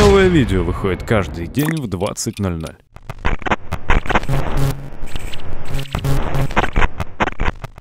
Новое видео выходит каждый день в 20.00.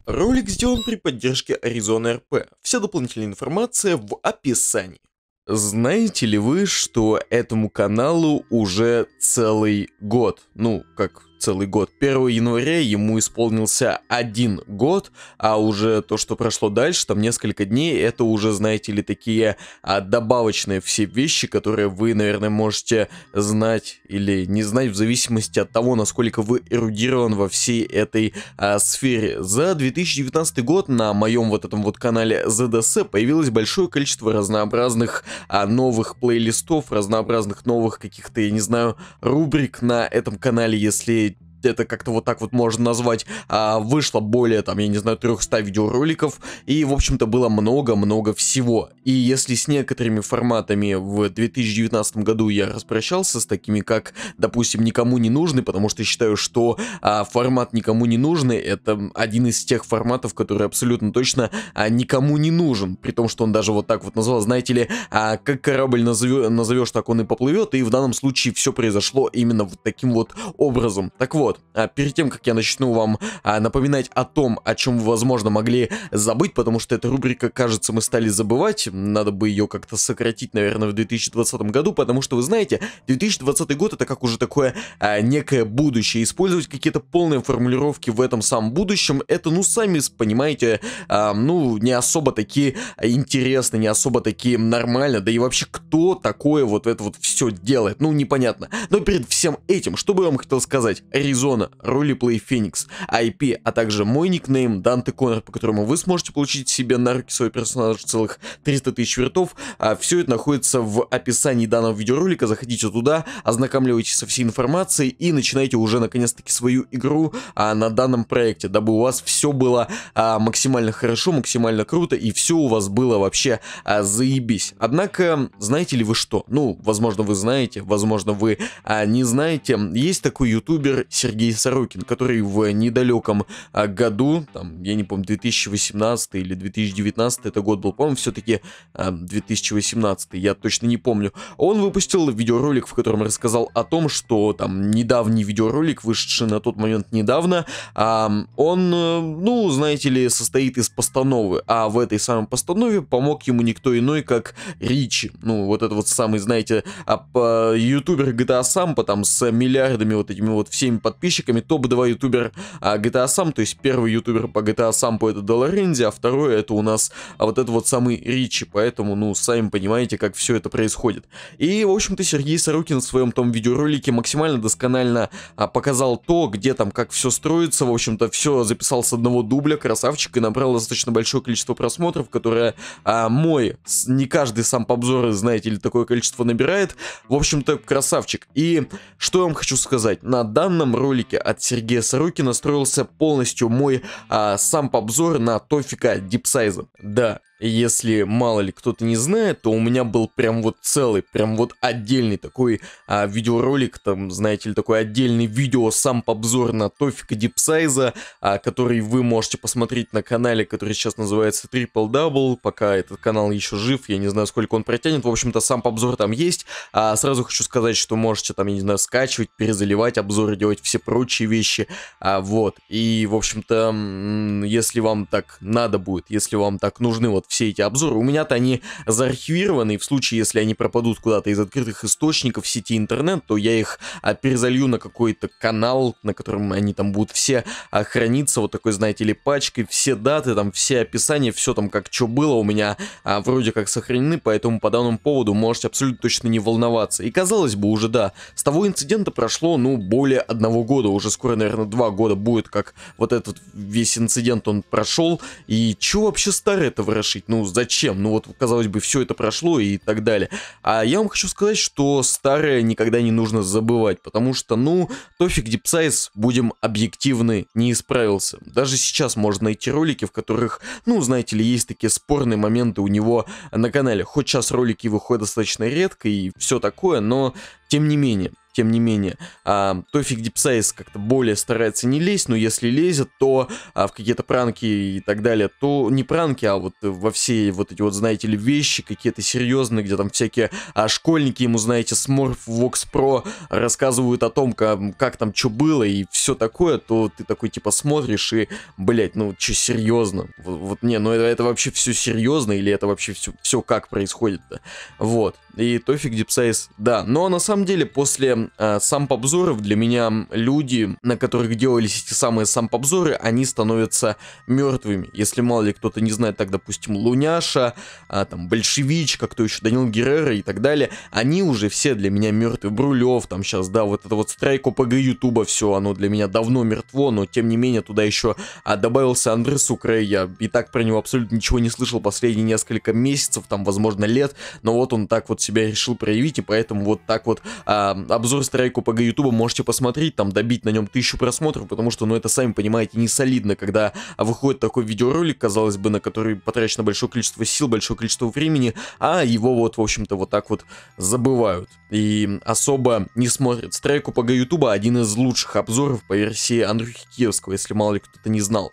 Ролик сделан при поддержке Arizona RP. Вся дополнительная информация в описании. Знаете ли вы, что этому каналу уже целый год? Ну, как целый год. 1 января ему исполнился один год, а уже то, что прошло дальше, там несколько дней, это уже, знаете ли, такие а, добавочные все вещи, которые вы, наверное, можете знать или не знать в зависимости от того, насколько вы эрудирован во всей этой а, сфере. За 2019 год на моем вот этом вот канале ZDS появилось большое количество разнообразных а, новых плейлистов, разнообразных новых каких-то, я не знаю, рубрик на этом канале, если это как-то вот так вот можно назвать, а, вышло более, там, я не знаю, 300 видеороликов, и, в общем-то, было много-много всего. И если с некоторыми форматами в 2019 году я распрощался, с такими как, допустим, «Никому не нужны», потому что считаю, что а, формат «Никому не нужны» — это один из тех форматов, который абсолютно точно а, никому не нужен, при том, что он даже вот так вот назвал, знаете ли, а, как корабль назовешь, назовешь, так он и поплывет, и в данном случае все произошло именно вот таким вот образом. Так вот, вот, а перед тем, как я начну вам а, напоминать о том, о чем вы, возможно, могли забыть, потому что эта рубрика, кажется, мы стали забывать, надо бы ее как-то сократить, наверное, в 2020 году, потому что, вы знаете, 2020 год это как уже такое а, некое будущее, использовать какие-то полные формулировки в этом самом будущем, это, ну, сами понимаете, а, ну, не особо такие интересные, не особо такие нормально, да и вообще кто такое вот это вот все делает, ну, непонятно. Но перед всем этим, что бы я вам хотел сказать, Зона, Roleplay Phoenix, IP, а также мой никнейм Данте Конор, по которому вы сможете получить себе на руки свой персонаж целых 300 тысяч вертов. А все это находится в описании данного видеоролика, заходите туда, ознакомляйтесь со всей информацией и начинайте уже наконец-таки свою игру а, на данном проекте, дабы у вас все было а, максимально хорошо, максимально круто и все у вас было вообще а, заебись. Однако, знаете ли вы что? Ну, возможно вы знаете, возможно вы а, не знаете, есть такой ютубер Сергей Сергей Сорокин, который в недалеком а, году, там, я не помню, 2018 или 2019, это год был, по-моему, все-таки 2018, а, я точно не помню. Он выпустил видеоролик, в котором рассказал о том, что там недавний видеоролик, вышедший на тот момент недавно, а, он, э, ну, знаете ли, состоит из постановы, а в этой самой постанове помог ему никто иной, как Ричи. Ну, вот это вот самый, знаете, ютубер GTA Сампа там с миллиардами вот этими вот всеми подписчиками подписчиками топ-2 ютубер а, GTA сам, то есть первый ютубер по GTA сам по это Долларенди, а второй это у нас а вот это вот самый Ричи, поэтому, ну, сами понимаете, как все это происходит. И, в общем-то, Сергей Сорокин в своем том видеоролике максимально досконально а, показал то, где там, как все строится, в общем-то, все записал с одного дубля, красавчик, и набрал достаточно большое количество просмотров, которое а, мой, не каждый сам по обзору, знаете или такое количество набирает. В общем-то, красавчик. И что я вам хочу сказать, на данном ролике ролике от Сергея Сорокина строился полностью мой а, сам обзор на Тофика Дипсайза. Да, если мало ли кто-то не знает, то у меня был прям вот целый, прям вот отдельный такой а, видеоролик, там, знаете ли, такой отдельный видео, сам обзор на Тофика Дипсайза, а, который вы можете посмотреть на канале, который сейчас называется Triple Double, пока этот канал еще жив, я не знаю, сколько он протянет, в общем-то, сам обзор там есть, а сразу хочу сказать, что можете там, я не знаю, скачивать, перезаливать обзоры, делать все прочие вещи, а, вот, и, в общем-то, если вам так надо будет, если вам так нужны вот все эти обзоры. У меня-то они заархивированы, и в случае, если они пропадут куда-то из открытых источников сети интернет, то я их а, перезалью на какой-то канал, на котором они там будут все а, храниться, вот такой, знаете ли, пачкой, все даты, там, все описания, все там, как что было у меня, а, вроде как сохранены, поэтому по данному поводу можете абсолютно точно не волноваться. И казалось бы, уже да, с того инцидента прошло, ну, более одного года, уже скоро, наверное, два года будет, как вот этот весь инцидент он прошел, и чё вообще старое-то ворошить? решить. Ну зачем? Ну вот, казалось бы, все это прошло и так далее. А я вам хочу сказать, что старое никогда не нужно забывать, потому что, ну, Тофик Дипсайз, будем объективны, не исправился. Даже сейчас можно найти ролики, в которых, ну, знаете ли, есть такие спорные моменты у него на канале. Хоть сейчас ролики выходят достаточно редко и все такое, но тем не менее тем не менее. А, Тофик Дипсайз как-то более старается не лезть, но если лезет, то а, в какие-то пранки и так далее, то не пранки, а вот во все вот эти вот, знаете ли, вещи какие-то серьезные, где там всякие а, школьники ему, знаете, с Морф Вокс Про рассказывают о том, как, как там что было и все такое, то ты такой типа смотришь и, блять, ну что серьезно? Вот, вот не, ну это, это вообще все серьезно или это вообще все, все как происходит-то? Вот. И Тофик Дипсайз, да. Но на самом деле после Э, самп обзоров для меня люди, на которых делались эти самые самп обзоры, они становятся мертвыми. Если мало ли кто-то не знает, так, допустим, Луняша, э, там, Большевичка, кто еще, Данил Геррера и так далее, они уже все для меня мертвы. Брулев там сейчас, да, вот это вот страйк ОПГ Ютуба, все, оно для меня давно мертво, но тем не менее туда еще э, а, добавился Андрей Сукре, я и так про него абсолютно ничего не слышал последние несколько месяцев, там, возможно, лет, но вот он так вот себя решил проявить, и поэтому вот так вот э, обзор обзор страйку по ютуба можете посмотреть, там добить на нем тысячу просмотров, потому что, ну это сами понимаете, не солидно, когда выходит такой видеоролик, казалось бы, на который потрачено большое количество сил, большое количество времени, а его вот, в общем-то, вот так вот забывают. И особо не смотрят. Страйку по ютуба один из лучших обзоров по версии Андрюхи Киевского, если мало ли кто-то не знал.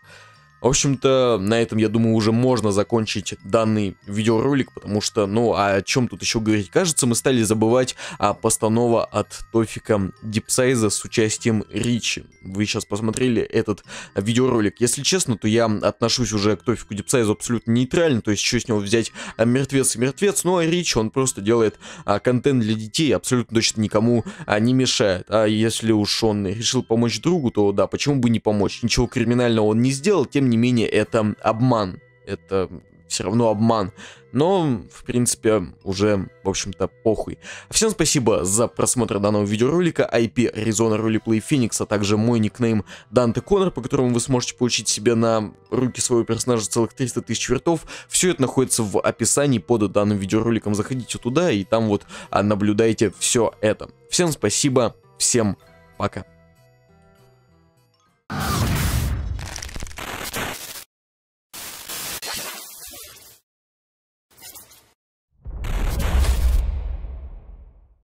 В общем-то, на этом, я думаю, уже можно закончить данный видеоролик, потому что, ну, а о чем тут еще говорить? Кажется, мы стали забывать о постанова от Тофика Дипсайза с участием Ричи. Вы сейчас посмотрели этот видеоролик. Если честно, то я отношусь уже к Тофику Дипсайзу абсолютно нейтрально, то есть что с него взять а мертвец и мертвец, ну а Ричи, он просто делает а, контент для детей, абсолютно точно никому а, не мешает. А если уж он решил помочь другу, то да, почему бы не помочь? Ничего криминального он не сделал, тем не не менее, это обман. Это все равно обман. Но, в принципе, уже, в общем-то, похуй. Всем спасибо за просмотр данного видеоролика, IP Arizona Roleplay Phoenix, а также мой никнейм Данте Конор, по которому вы сможете получить себе на руки своего персонажа целых 300 тысяч вертов. Все это находится в описании под данным видеороликом. Заходите туда и там вот а, наблюдайте все это. Всем спасибо, всем пока.